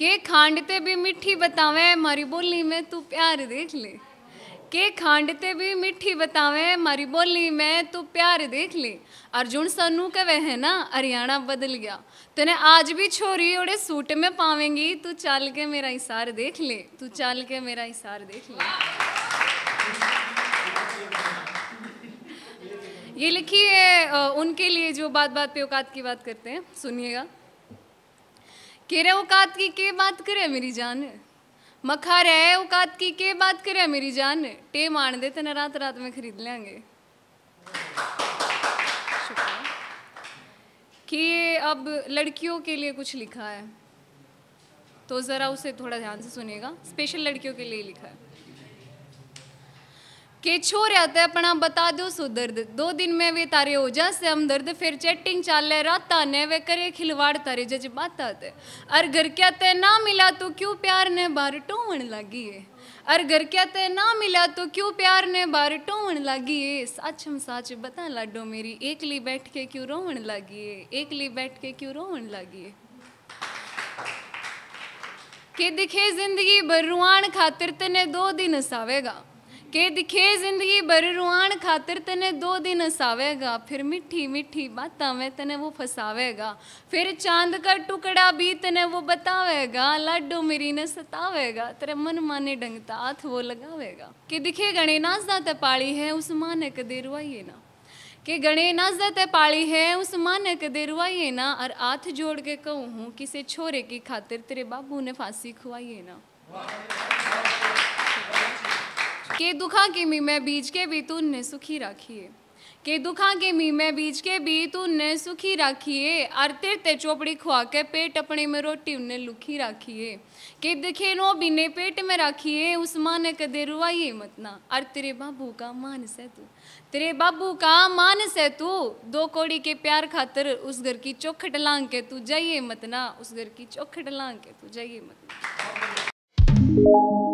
के खांडते भी मिठी बतावे मारी बोली में तू प्यार देख ले के खांडते भी मिठी बतावे मारी बोली में तू प्यार देख ले अर्जुन सन्नू वह है ना हरियाणा बदल गया तूने आज भी छोरी ओड़े सूट में पावेंगी तू चाल के मेरा इशार देख ले तू चाल के मेरा इशार देख ले ये लिखी है उनके लिए जो बात बात पे औकात की बात करते हैं सुनिएगा केरे औकात की के बात करे मेरी जान मखा रहे औकात की के बात करे मेरी जान टे मान दे तेना रात रात में खरीद लेंगे कि अब लड़कियों के लिए कुछ लिखा है तो ज़रा उसे थोड़ा ध्यान से सुनेगा स्पेशल लड़कियों के लिए लिखा है के छोरिया ते अपना बता दो सो दर्द दो दिन में वे तारे हो जा से हम दर्द फिर चैटिंग चाल ले रात ने वे करे खिलवाड़ तारे जज बात आते अर घर क्या ते ना मिला तो क्यों प्यार ने बार टोमन लगी है अर घर क्या ते ना मिला तो क्यों प्यार ने बार टोमन लगी है सच हम सच बता लाडो मेरी एकली बैठ के क्यों रोवन लगी है एकली बैठ के क्यों रोवन लगी है के दिखे जिंदगी भर खातिर तेने दो दिन सावेगा के दिखे जिंदगी भर रुआन खातिर तने दो दिन हसावेगा फिर मिठी मिठी बातों में तने वो फसावेगा फिर चांद का टुकड़ा भी तने वो बतावेगा लाडो मेरी ने सतावेगा तेरे मन माने डंगता हाथ वो लगावेगा के दिखे गणे नाजदा पाली है उस माँ ने कदे रुआइए ना के गणे नाजत पाली है उस माँ ने कदे देरवाइए ना और हाथ जोड़ के कहूँ किसी छोरे की खातिर तेरे बाबू ने फांसी खुआइए ना के दुखा के मी मैं बीज के भी तू ने सुखी राखिए के दुखा के मी मैं बीज के भी तू ने सुखी राखिए अर तिर ते चोपड़ी खुआ के पेट अपने में रोटी उन्हें लुखी राखिए के दिखे नो बिने पेट में राखिए उस माँ ने कदे रुआइए मत ना अर तेरे बाबू का मान से तू तेरे बाबू का मान से तू दो कोड़ी के प्यार खातर उस घर की चौखट लांग के तू जाइए मत ना उस घर की चौखट लांग के तू जाइए मत ना